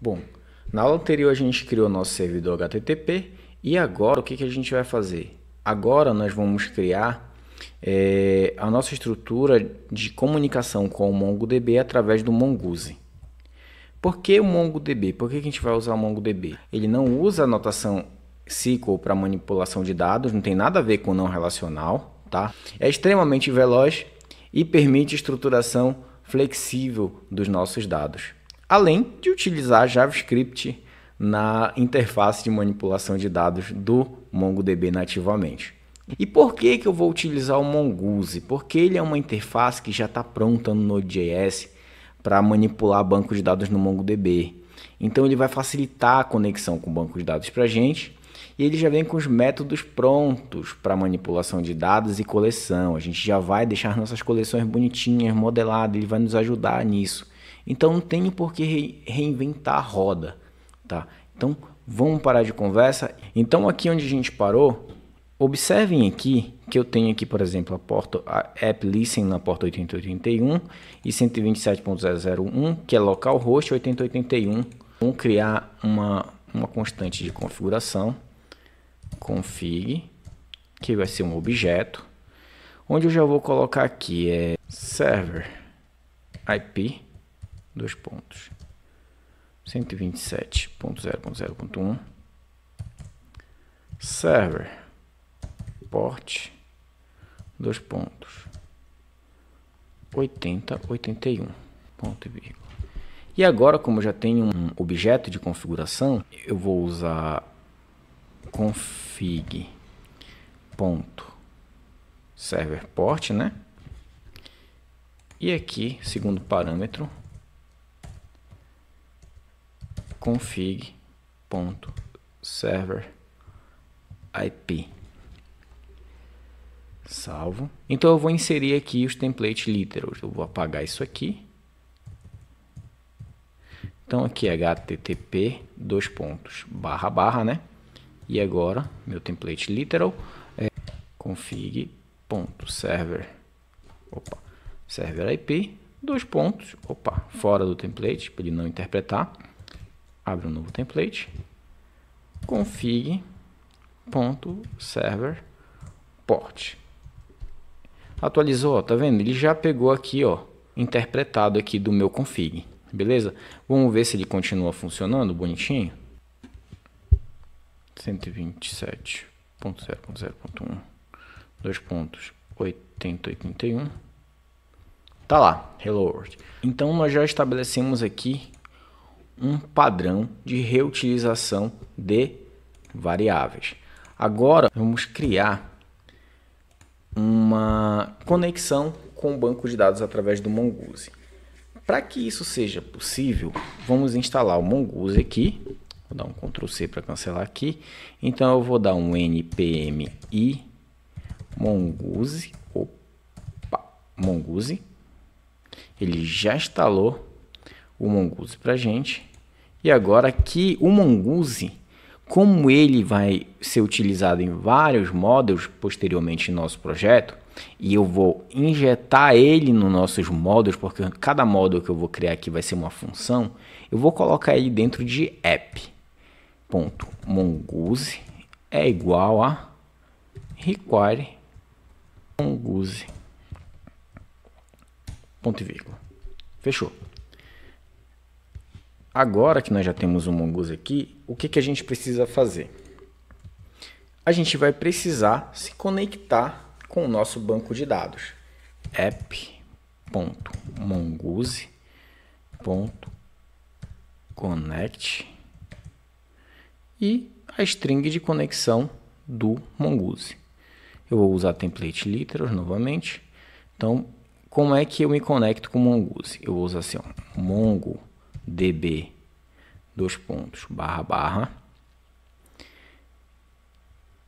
Bom, na aula anterior a gente criou nosso servidor HTTP e agora o que, que a gente vai fazer? Agora nós vamos criar é, a nossa estrutura de comunicação com o MongoDB através do Mongoose. Por que o MongoDB? Por que, que a gente vai usar o MongoDB? Ele não usa a notação SQL para manipulação de dados, não tem nada a ver com não relacional, tá? É extremamente veloz e permite estruturação flexível dos nossos dados além de utilizar JavaScript na interface de manipulação de dados do MongoDB nativamente. E por que, que eu vou utilizar o Mongoose? Porque ele é uma interface que já está pronta no Node.js para manipular banco de dados no MongoDB. Então ele vai facilitar a conexão com o banco de dados para a gente e ele já vem com os métodos prontos para manipulação de dados e coleção. A gente já vai deixar nossas coleções bonitinhas, modeladas, ele vai nos ajudar nisso. Então não tenho por que re reinventar a roda, tá? Então vamos parar de conversa. Então aqui onde a gente parou, observem aqui que eu tenho aqui, por exemplo, a porta a app listen na porta 8081 e 127.001, que é localhost 8081. Vamos criar uma uma constante de configuração config que vai ser um objeto onde eu já vou colocar aqui é server IP dois pontos, 127.0.0.1, server, port, dois pontos, 80, 81, ponto e vírgula. E agora, como eu já tenho um objeto de configuração, eu vou usar config ponto server port, né? E aqui, segundo parâmetro, config.server.ip. IP. Salvo. Então eu vou inserir aqui os templates literals Eu vou apagar isso aqui. Então aqui é http dois pontos barra barra, né? E agora meu template literal é config.server opa, server IP dois pontos, opa, fora do template para ele não interpretar abre um novo template, config.server port. Atualizou, ó, tá vendo? Ele já pegou aqui, ó, interpretado aqui do meu config, beleza? Vamos ver se ele continua funcionando bonitinho. 127.0.0.1 dois pontos 8081 tá lá, hello world. Então nós já estabelecemos aqui um padrão de reutilização de variáveis. Agora vamos criar uma conexão com o banco de dados através do Mongoose. Para que isso seja possível, vamos instalar o Mongoose aqui. Vou dar um Ctrl C para cancelar aqui. Então eu vou dar um npm i mongoose. Opa, mongoose. Ele já instalou o Mongoose para gente. E agora que o Mongoose, como ele vai ser utilizado em vários módulos posteriormente no nosso projeto, e eu vou injetar ele nos nossos módulos, porque cada módulo que eu vou criar aqui vai ser uma função, eu vou colocar ele dentro de app. Ponto. Mongoose é igual a require mongoose. Ponto e vírgula. Fechou. Agora que nós já temos o Mongoose aqui, o que, que a gente precisa fazer? A gente vai precisar se conectar com o nosso banco de dados app.mongoose.connect e a string de conexão do Mongoose. Eu vou usar template literal novamente. Então, como é que eu me conecto com o Mongoose? Eu vou usar assim, ó, mongo db dois pontos barra barra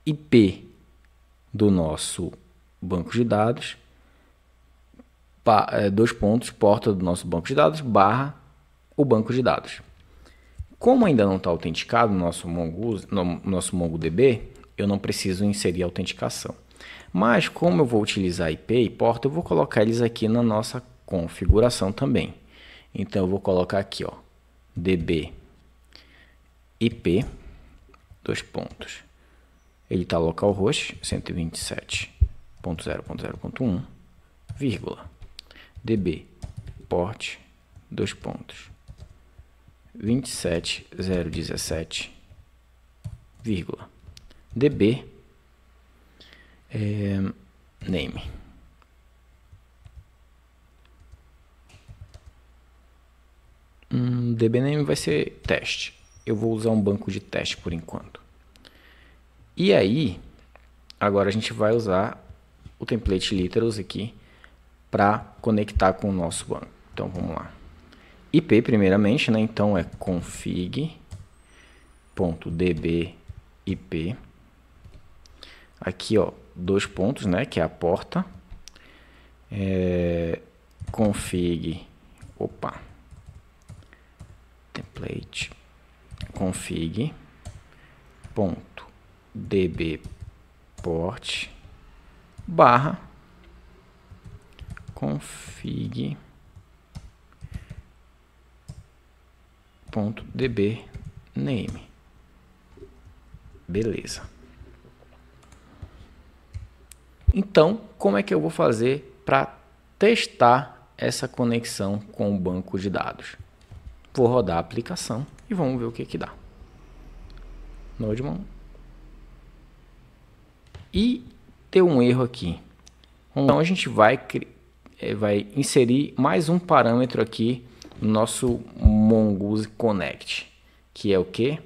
IP do nosso banco de dados pa, eh, dois pontos porta do nosso banco de dados barra o banco de dados como ainda não está autenticado nosso, Mongo, no nosso MongoDB, eu não preciso inserir autenticação. Mas como eu vou utilizar IP e porta, eu vou colocar eles aqui na nossa configuração também. Então eu vou colocar aqui, ó, db ip dois pontos. Ele está local ponto 127.0.0.1, vírgula db port dois pontos 27017, vírgula db é, eh, name um DBName vai ser teste. Eu vou usar um banco de teste por enquanto. E aí, agora a gente vai usar o template literals aqui para conectar com o nosso banco. Então vamos lá. IP primeiramente, né? Então é config.dbip. Aqui, ó, dois pontos, né? Que é a porta. É, config. Opa template config ponto db port barra config ponto db name beleza então como é que eu vou fazer para testar essa conexão com o banco de dados Vou rodar a aplicação e vamos ver o que que dá. Nodemon. E deu um erro aqui. Então a gente vai, é, vai inserir mais um parâmetro aqui no nosso Mongoose Connect, que é o que?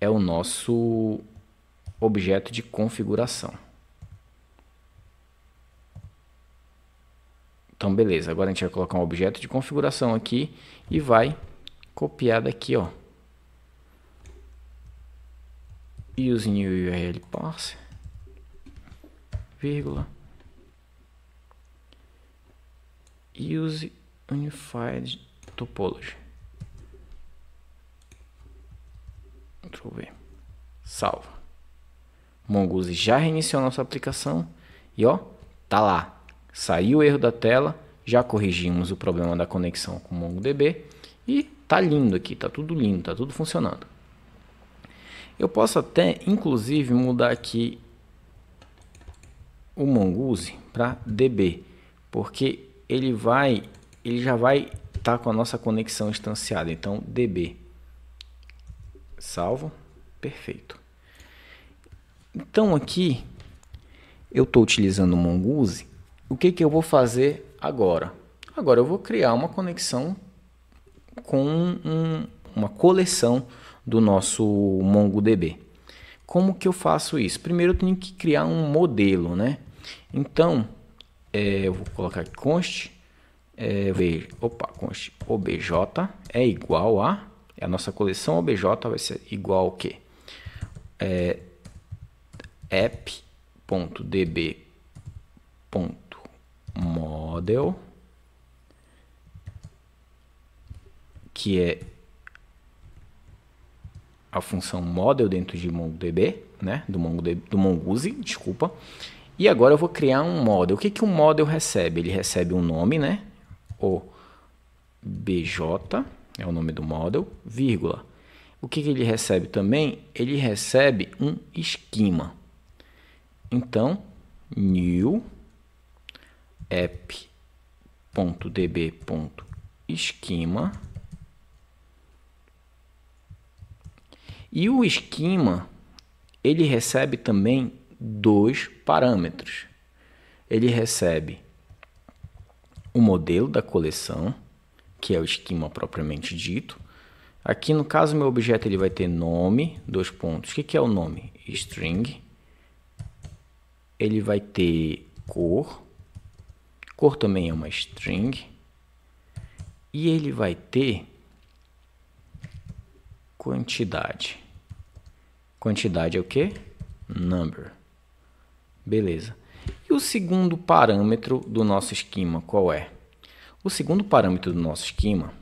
É o nosso objeto de configuração. Então beleza, agora a gente vai colocar um objeto de configuração aqui e vai copiar daqui, ó. Use new URL parse, vírgula. Use unified topology. Deixa eu ver. Salva. Mongoose já reiniciou nossa aplicação e ó, tá lá. Saiu o erro da tela, já corrigimos o problema da conexão com o MongoDB e Tá lindo aqui, tá tudo lindo, tá tudo funcionando. Eu posso até, inclusive, mudar aqui o Mongoose para DB, porque ele vai, ele já vai estar tá com a nossa conexão instanciada. Então, DB, salvo, perfeito. Então aqui eu estou utilizando o Mongoose. O que que eu vou fazer agora? Agora eu vou criar uma conexão com um, uma coleção do nosso MongoDB. Como que eu faço isso? Primeiro eu tenho que criar um modelo, né? Então, é, eu vou colocar const, é, ver, opa, const obj é igual a, é a nossa coleção obj vai ser igual ao que? É, app.db.model que é a função model dentro de MongoDB, né? Do, MongoDB, do MongoDB, desculpa. E agora eu vou criar um model. O que, que um model recebe? Ele recebe um nome, né? O BJ é o nome do model, vírgula. O que, que ele recebe também? Ele recebe um esquema. Então, new app.db.esquema E o esquema ele recebe também dois parâmetros. Ele recebe o modelo da coleção, que é o esquema propriamente dito. Aqui no caso meu objeto ele vai ter nome, dois pontos. O que, que é o nome? String. Ele vai ter cor. Cor também é uma string. E ele vai ter quantidade. Quantidade é o quê? Number. Beleza. E o segundo parâmetro do nosso esquema qual é? O segundo parâmetro do nosso esquema,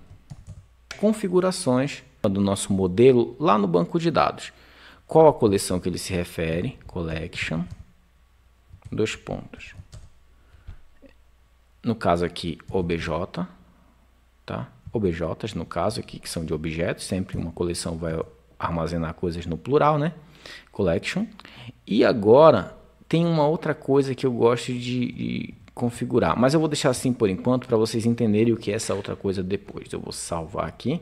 configurações do nosso modelo lá no banco de dados. Qual a coleção que ele se refere? Collection. Dois pontos. No caso aqui, OBJ. Tá? OBJs, no caso aqui, que são de objetos. Sempre uma coleção vai armazenar coisas no plural, né? Collection. E agora tem uma outra coisa que eu gosto de, de configurar, mas eu vou deixar assim por enquanto para vocês entenderem o que é essa outra coisa depois. Eu vou salvar aqui.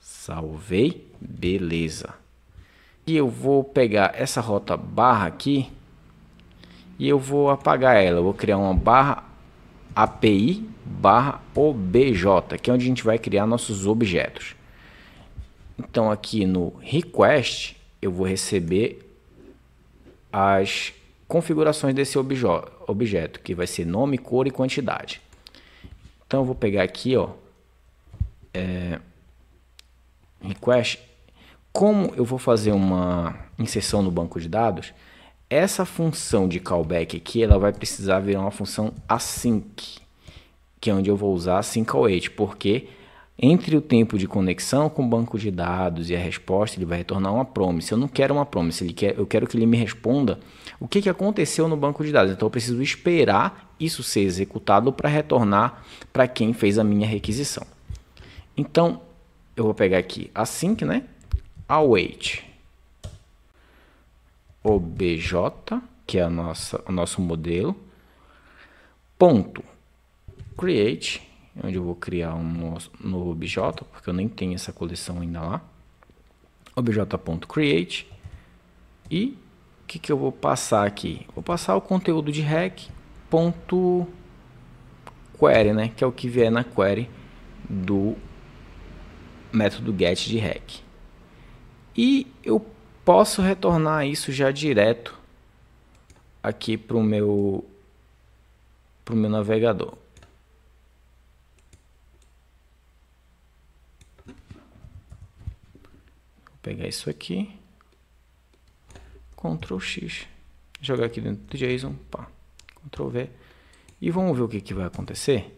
Salvei, beleza. E eu vou pegar essa rota barra aqui e eu vou apagar ela. Eu vou criar uma barra API barra OBJ, que é onde a gente vai criar nossos objetos. Então aqui no request eu vou receber as configurações desse objeto, que vai ser nome, cor e quantidade. Então eu vou pegar aqui, ó, é, request. Como eu vou fazer uma inserção no banco de dados, essa função de callback aqui, ela vai precisar virar uma função async, que é onde eu vou usar async await, porque entre o tempo de conexão com o banco de dados e a resposta, ele vai retornar uma promise. Eu não quero uma promise, ele quer, eu quero que ele me responda o que, que aconteceu no banco de dados. Então eu preciso esperar isso ser executado para retornar para quem fez a minha requisição. Então eu vou pegar aqui async, né? Await obj, que é a nossa, o nosso modelo, ponto create onde eu vou criar um novo objeto, porque eu nem tenho essa coleção ainda lá. Objeto.create e o que, que eu vou passar aqui? Vou passar o conteúdo de query, né? que é o que vier na query do método get de hack. E eu posso retornar isso já direto aqui para o meu, meu navegador. pegar isso aqui, Ctrl X, jogar aqui dentro do JSON, pá, Ctrl V, e vamos ver o que, que vai acontecer?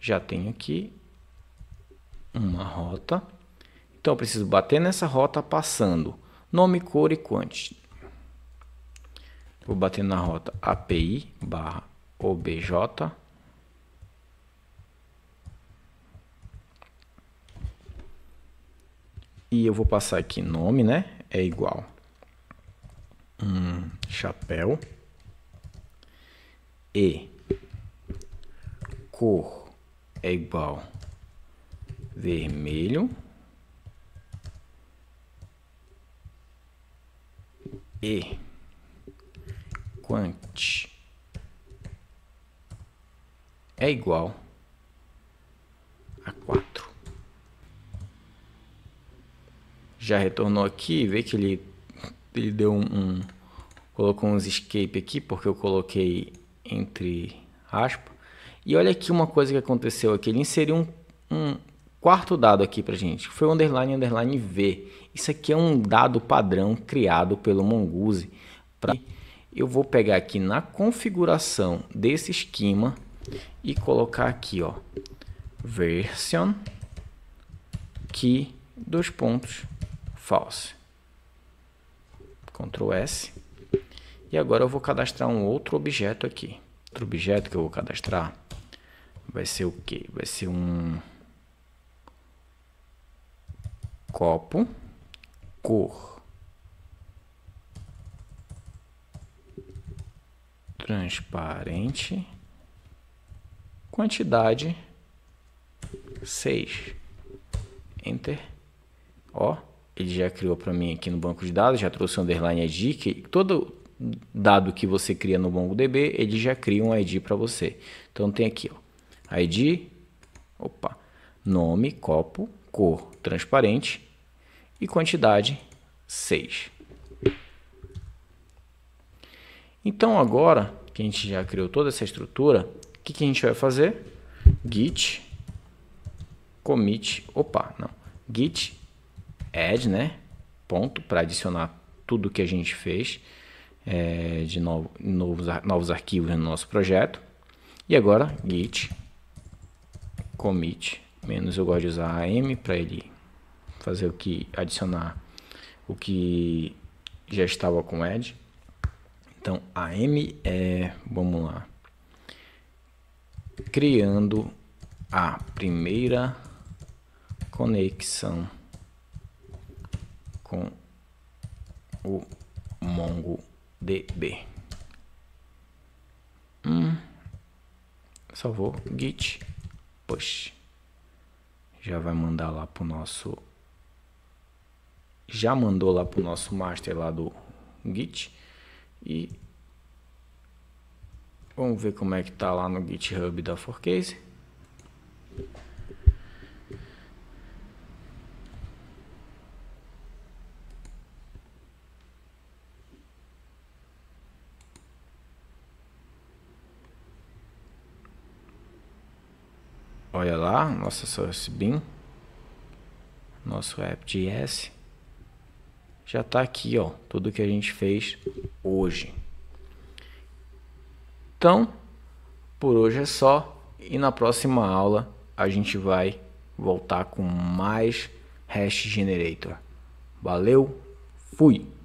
Já tenho aqui uma rota, então eu preciso bater nessa rota passando nome, cor e quantidade Vou bater na rota API barra OBJ E eu vou passar aqui nome, né? É igual. um chapéu. E cor é igual vermelho. E quant é igual a quatro já retornou aqui, vê que ele, ele deu um, um, colocou uns escape aqui, porque eu coloquei entre aspas. E olha aqui uma coisa que aconteceu aqui, ele inseriu um, um quarto dado aqui pra gente, foi o underline underline V. Isso aqui é um dado padrão criado pelo Mongoose. para Eu vou pegar aqui na configuração desse esquema e colocar aqui, ó, version key, dois pontos, false. Ctrl S. E agora eu vou cadastrar um outro objeto aqui. Outro objeto que eu vou cadastrar vai ser o quê? Vai ser um copo cor transparente quantidade 6 enter ó ele já criou para mim aqui no banco de dados, já trouxe o underline ID, que todo dado que você cria no MongoDB, ele já cria um ID para você. Então tem aqui, ó, ID, opa, nome, copo, cor transparente e quantidade 6. Então agora que a gente já criou toda essa estrutura, o que, que a gente vai fazer? Git commit, opa, não, git add, né? Ponto, para adicionar tudo que a gente fez é, de novo, novos, novos arquivos no nosso projeto. E agora, git commit, menos eu gosto de usar am para ele fazer o que adicionar o que já estava com add. Então, am é, vamos lá, criando a primeira conexão com o MongoDB. Hum, salvou git push. Já vai mandar lá pro nosso já mandou lá pro nosso master lá do git e vamos ver como é que tá lá no GitHub da Forcase. Olha lá, nossa source bin. Nosso app.js. Já está aqui, ó, tudo que a gente fez hoje. Então, por hoje é só e na próxima aula a gente vai voltar com mais hash generator. Valeu, fui.